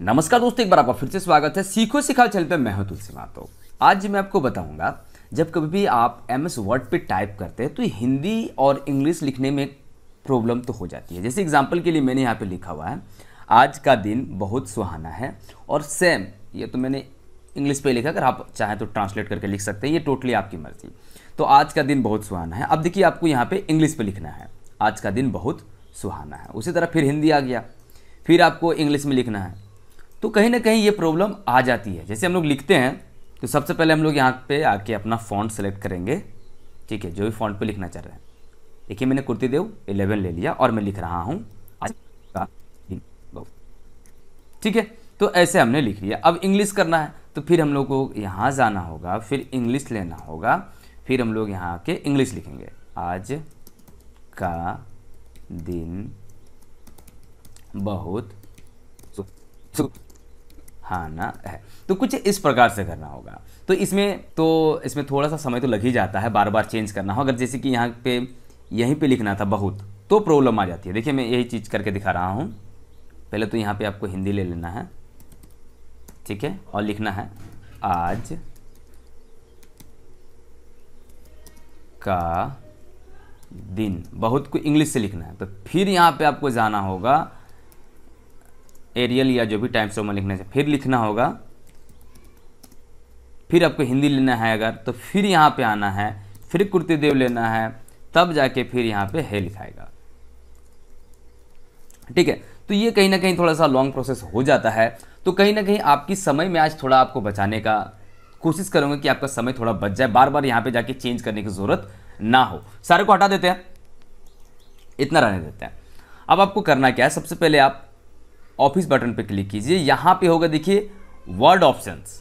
नमस्कार दोस्तों एक बार आपका फिर से स्वागत है सीखो सिखाओ चैनल पे मैं हूं तुलसी मातो आज मैं आपको बताऊंगा जब कभी भी आप एम एस वर्ड पर टाइप करते हैं तो हिंदी और इंग्लिश लिखने में प्रॉब्लम तो हो जाती है जैसे एग्जाम्पल के लिए मैंने यहाँ पर लिखा हुआ है आज का दिन बहुत सुहाना है और सेम ये तो मैंने इंग्लिश पे लिखा अगर आप चाहें तो ट्रांसलेट करके लिख सकते हैं ये टोटली आपकी मर्ज़ी तो आज का दिन बहुत सुहाना है अब देखिए आपको यहाँ पे इंग्लिश पे लिखना है आज का दिन बहुत सुहाना है उसी तरह फिर हिंदी आ गया फिर आपको इंग्लिश में लिखना है तो कहीं ना कहीं ये प्रॉब्लम आ जाती है जैसे हम लोग लिखते हैं तो सबसे पहले हम लोग यहाँ पे आके अपना फॉन्ट सेलेक्ट करेंगे ठीक है जो भी फॉन्ट पे लिखना चाह रहे हैं देखिए मैंने कुर्ती देव इलेवन ले लिया और मैं लिख रहा हूँ ठीक है तो ऐसे हमने लिख लिया अब इंग्लिश करना है तो फिर हम लोग को यहाँ जाना होगा फिर इंग्लिश लेना होगा फिर हम लोग यहाँ आके इंग्लिश लिखेंगे आज का दिन बहुत सुख सुख हाँ, ना है तो कुछ इस प्रकार से करना होगा तो इसमें तो इसमें थोड़ा सा समय तो लग ही जाता है बार बार चेंज करना हो अगर जैसे कि यहाँ पे यहीं पे लिखना था बहुत तो प्रॉब्लम आ जाती है देखिए मैं यही चीज़ करके दिखा रहा हूँ पहले तो यहाँ पे आपको हिंदी ले लेना है ठीक है और लिखना है आज का दिन बहुत को इंग्लिश से लिखना है तो फिर यहाँ पे आपको जाना होगा एरियल या जो भी टाइम स्टोमा लिखने से फिर लिखना होगा फिर आपको हिंदी लेना है अगर तो फिर यहाँ पे आना है फिर कुर्तिदेव लेना है तब जाके फिर यहाँ पे है लिखाएगा ठीक है तो ये कहीं ना कहीं थोड़ा सा लॉन्ग प्रोसेस हो जाता है तो कहीं ना कहीं आपकी समय में आज थोड़ा आपको बचाने का कोशिश करूँगा कि आपका समय थोड़ा बच जाए बार बार यहाँ पे जाके चेंज करने की ज़रूरत ना हो सारे को हटा देते हैं इतना रहने देते हैं अब आपको करना क्या है सबसे पहले आप ऑफिस बटन पर क्लिक कीजिए यहाँ पे होगा देखिए वर्ड ऑप्शंस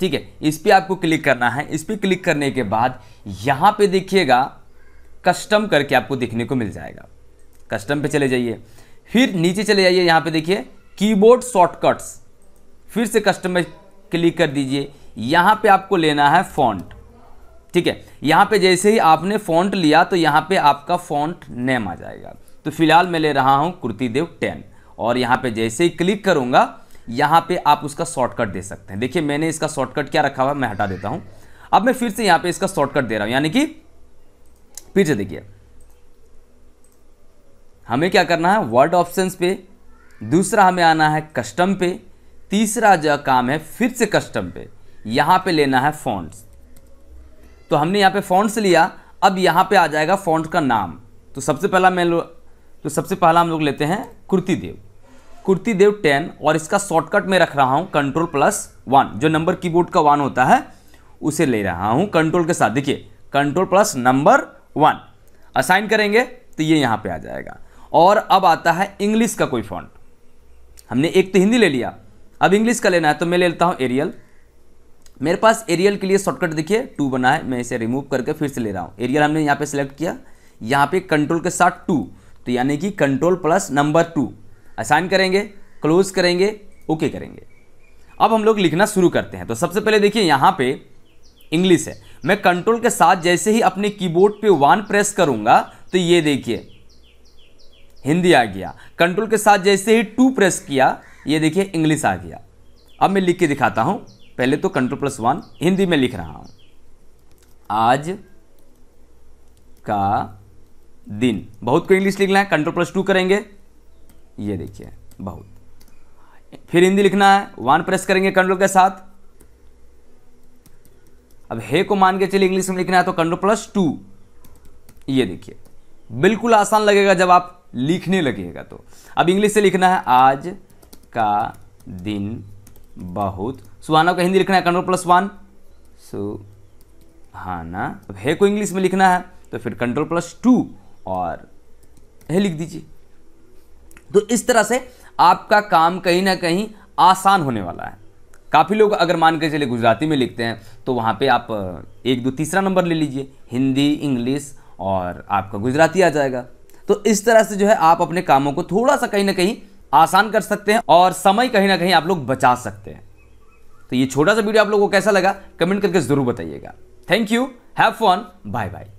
ठीक है इस पर आपको क्लिक करना है इस पर क्लिक करने के बाद यहाँ पे देखिएगा कस्टम करके आपको देखने को मिल जाएगा कस्टम पे चले जाइए फिर नीचे चले जाइए यहाँ पे देखिए कीबोर्ड शॉर्टकट्स फिर से कस्टम में क्लिक कर दीजिए यहाँ पे आपको लेना है फॉन्ट ठीक है यहाँ पे जैसे ही आपने फॉन्ट लिया तो यहाँ पे आपका फॉन्ट नेम आ जाएगा तो फिलहाल मैं ले रहा हूँ कुर्तीदेव टेन और यहाँ पे जैसे ही क्लिक करूँगा यहाँ पे आप उसका शॉर्टकट दे सकते हैं देखिए मैंने इसका शॉर्टकट क्या रखा हुआ मैं हटा देता हूँ अब मैं फिर से यहाँ पे इसका शॉर्टकट दे रहा हूँ यानी कि फिर से देखिए हमें क्या करना है वर्ड ऑप्शन पे दूसरा हमें आना है कस्टम पे तीसरा जो काम है फिर से कस्टम पे यहाँ पे लेना है फॉन्ट्स तो हमने यहाँ पे फॉन्ट्स लिया अब यहाँ पे आ जाएगा फॉन्ट का नाम तो सबसे पहला मैं तो सबसे पहला हम लोग लेते हैं कुर्ती देव कुर्ती देव टेन और इसका शॉर्टकट में रख रहा हूँ कंट्रोल प्लस वन जो नंबर कीबोर्ड का वन होता है उसे ले रहा हूँ कंट्रोल के साथ देखिए control plus number one assign करेंगे तो ये यहाँ पे आ जाएगा और अब आता है इंग्लिश का कोई फॉन्ट हमने एक तो हिंदी ले लिया अब इंग्लिश का लेना है तो मैं ले लेता हूँ एरियल मेरे पास एरियल के लिए शॉर्टकट देखिए टू बना है मैं इसे रिमूव करके फिर से ले रहा हूँ एरियल हमने यहाँ पे सेलेक्ट किया यहाँ पे कंट्रोल के साथ टू तो यानी कि control plus number two assign करेंगे क्लोज करेंगे ओके करेंगे अब हम लोग लिखना शुरू करते हैं तो सबसे पहले देखिए यहाँ पे इंग्लिश है मैं कंट्रोल के साथ जैसे ही अपने कीबोर्ड पे वन प्रेस करूँगा तो ये देखिए हिंदी आ गया कंट्रोल के साथ जैसे ही टू प्रेस किया ये देखिए इंग्लिश आ गया अब मैं लिख के दिखाता हूँ पहले तो कंट्रोल प्लस वन हिंदी में लिख रहा हूँ आज का दिन बहुत को इंग्लिश लिखना है कंट्रोल प्लस टू करेंगे ये देखिए बहुत फिर हिंदी लिखना है वन प्रेस करेंगे कंट्रोल के साथ अब हे को मान के चलिए इंग्लिश में लिखना है तो कंट्रोल प्लस टू ये देखिए बिल्कुल आसान लगेगा जब आप लिखने लगेगा तो अब इंग्लिश से लिखना है आज का दिन बहुत सुहाना का हिंदी लिखना है कंट्रोल प्लस वन सुहाना अब हे को इंग्लिश में लिखना है तो फिर कंट्रोल प्लस टू और हे लिख दीजिए तो इस तरह से आपका काम कहीं ना कहीं आसान होने वाला है काफ़ी लोग अगर मान के चले गुजराती में लिखते हैं तो वहाँ पे आप एक दो तीसरा नंबर ले लीजिए हिंदी इंग्लिश और आपका गुजराती आ जाएगा तो इस तरह से जो है आप अपने कामों को थोड़ा सा कहीं ना कहीं आसान कर सकते हैं और समय कहीं ना कहीं आप लोग बचा सकते हैं तो ये छोटा सा वीडियो आप लोगों को कैसा लगा कमेंट करके ज़रूर बताइएगा thank you have fun bye bye